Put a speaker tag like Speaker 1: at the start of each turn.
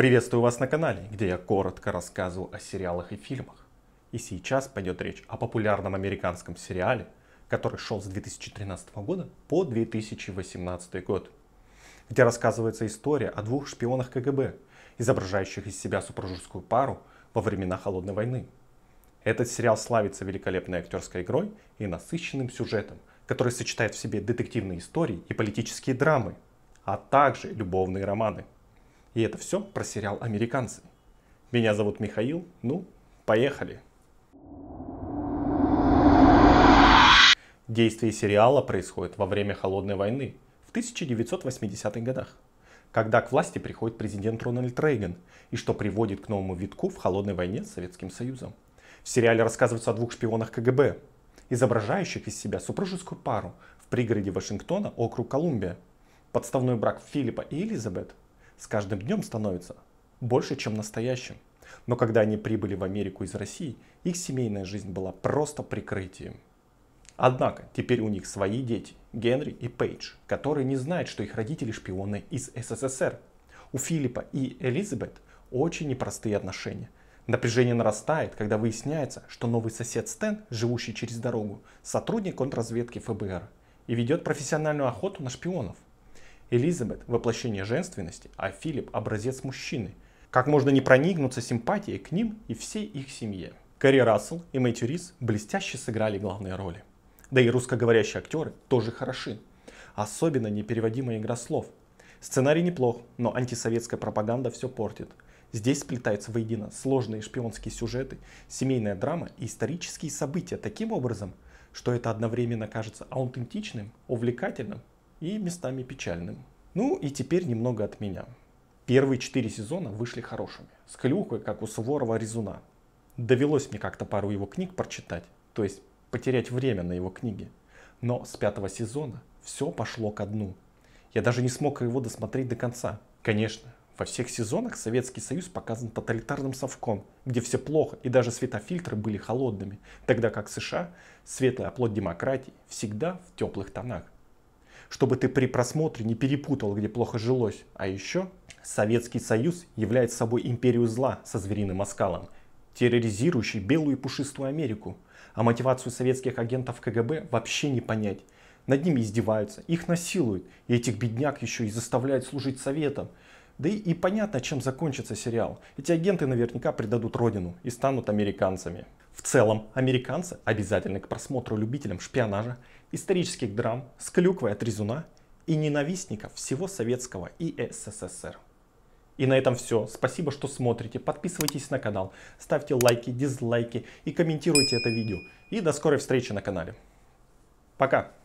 Speaker 1: Приветствую вас на канале, где я коротко рассказываю о сериалах и фильмах. И сейчас пойдет речь о популярном американском сериале, который шел с 2013 года по 2018 год, где рассказывается история о двух шпионах КГБ, изображающих из себя супружескую пару во времена Холодной войны. Этот сериал славится великолепной актерской игрой и насыщенным сюжетом, который сочетает в себе детективные истории и политические драмы, а также любовные романы – и это все про сериал «Американцы». Меня зовут Михаил. Ну, поехали. Действие сериала происходит во время Холодной войны в 1980-х годах, когда к власти приходит президент Рональд Рейган, и что приводит к новому витку в Холодной войне с Советским Союзом. В сериале рассказывается о двух шпионах КГБ, изображающих из себя супружескую пару в пригороде Вашингтона, округ Колумбия. Подставной брак Филиппа и Элизабет с каждым днем становится больше, чем настоящим. Но когда они прибыли в Америку из России, их семейная жизнь была просто прикрытием. Однако теперь у них свои дети, Генри и Пейдж, которые не знают, что их родители шпионы из СССР. У Филиппа и Элизабет очень непростые отношения. Напряжение нарастает, когда выясняется, что новый сосед Стэн, живущий через дорогу, сотрудник контрразведки ФБР и ведет профессиональную охоту на шпионов – Элизабет – воплощение женственности, а Филипп – образец мужчины. Как можно не проникнуться симпатией к ним и всей их семье? Кэрри Рассел и Мэтью Рис блестяще сыграли главные роли. Да и русскоговорящие актеры тоже хороши. Особенно непереводимая игра слов. Сценарий неплох, но антисоветская пропаганда все портит. Здесь сплетаются воедино сложные шпионские сюжеты, семейная драма и исторические события таким образом, что это одновременно кажется аутентичным, увлекательным и местами печальным. Ну и теперь немного от меня. Первые четыре сезона вышли хорошими, с клюкой, как у Суворова Резуна. Довелось мне как-то пару его книг прочитать, то есть потерять время на его книги. Но с пятого сезона все пошло ко дну. Я даже не смог его досмотреть до конца. Конечно, во всех сезонах Советский Союз показан тоталитарным совком, где все плохо и даже светофильтры были холодными, тогда как США, светлая плоть демократии, всегда в теплых тонах чтобы ты при просмотре не перепутал, где плохо жилось. А еще Советский Союз является собой империю зла со звериным оскалом, терроризирующий белую и пушистую Америку. А мотивацию советских агентов КГБ вообще не понять. Над ними издеваются, их насилуют, и этих бедняк еще и заставляют служить советам. Да и, и понятно, чем закончится сериал. Эти агенты наверняка предадут родину и станут американцами. В целом, американцы обязательны к просмотру любителям шпионажа, исторических драм с клюквой от резуна и ненавистников всего советского и СССР. И на этом все. Спасибо, что смотрите. Подписывайтесь на канал, ставьте лайки, дизлайки и комментируйте это видео. И до скорой встречи на канале. Пока!